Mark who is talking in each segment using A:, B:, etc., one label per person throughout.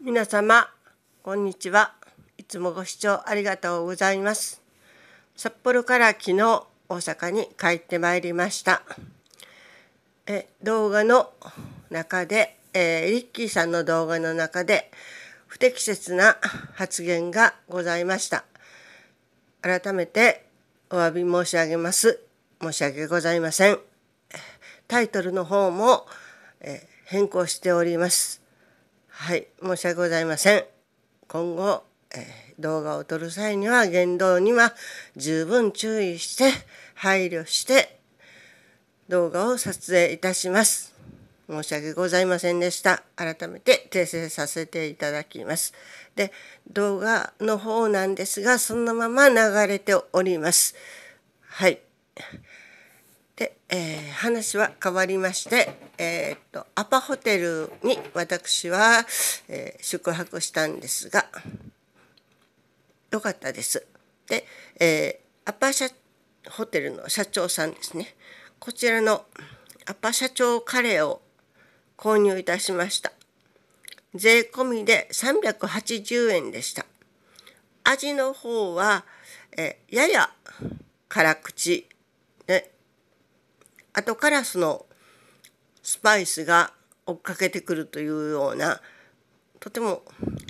A: 皆様こんにちはいつもご視聴ありがとうございます札幌から昨日大阪に帰ってまいりましたえ動画の中で、えー、リッキーさんの動画の中で不適切な発言がございました改めてお詫び申し上げます申し訳ございませんタイトルの方も、え変更しておりますはい申し訳ございません今後、えー、動画を撮る際には言動には十分注意して配慮して動画を撮影いたします申し訳ございませんでした改めて訂正させていただきますで動画の方なんですがそのまま流れておりますはいで、えー、話は変わりまして、えー、っとアパホテルに私は、えー、宿泊したんですがよかったです。で、えー、アパ社ホテルの社長さんですねこちらのアパ社長カレーを購入いたしました税込みで380円でした味の方はえやや辛口であとカラスのスパイスが追っかけてくるというようなとても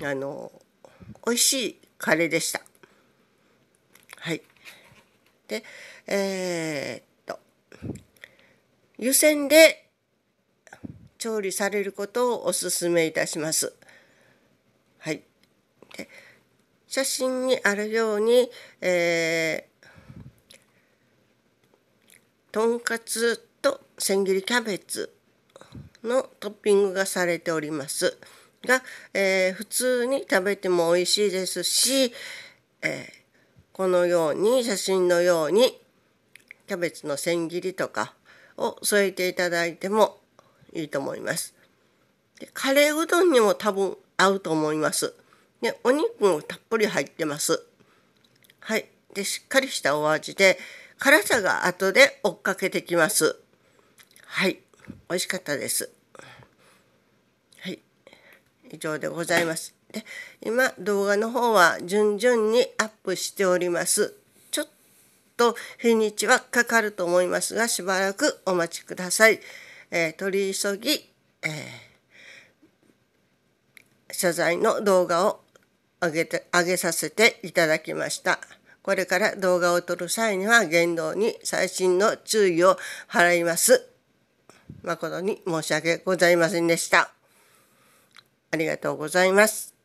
A: あの美味しいカレーでした。はい、でえー、っと湯煎で調理されることをおすすめいたします。はい、で写真にあるように、えーとんかつと千切りキャベツのトッピングがされておりますが、えー、普通に食べても美味しいですし、えー、このように写真のようにキャベツの千切りとかを添えていただいてもいいと思います。でカレーうどんにも多分合うと思います。でお肉もたっぷり入ってます。はい。でしっかりしたお味で、辛さが後で追っかけてきます。はい、美味しかったです。はい、以上でございます。で、今動画の方は順々にアップしております。ちょっと日にちはかかると思いますが、しばらくお待ちください。えー、取り急ぎ、えー、謝罪の動画を上げて上げさせていただきました。これから動画を撮る際には言動に細心の注意を払います。誠に申し訳ございませんでした。ありがとうございます。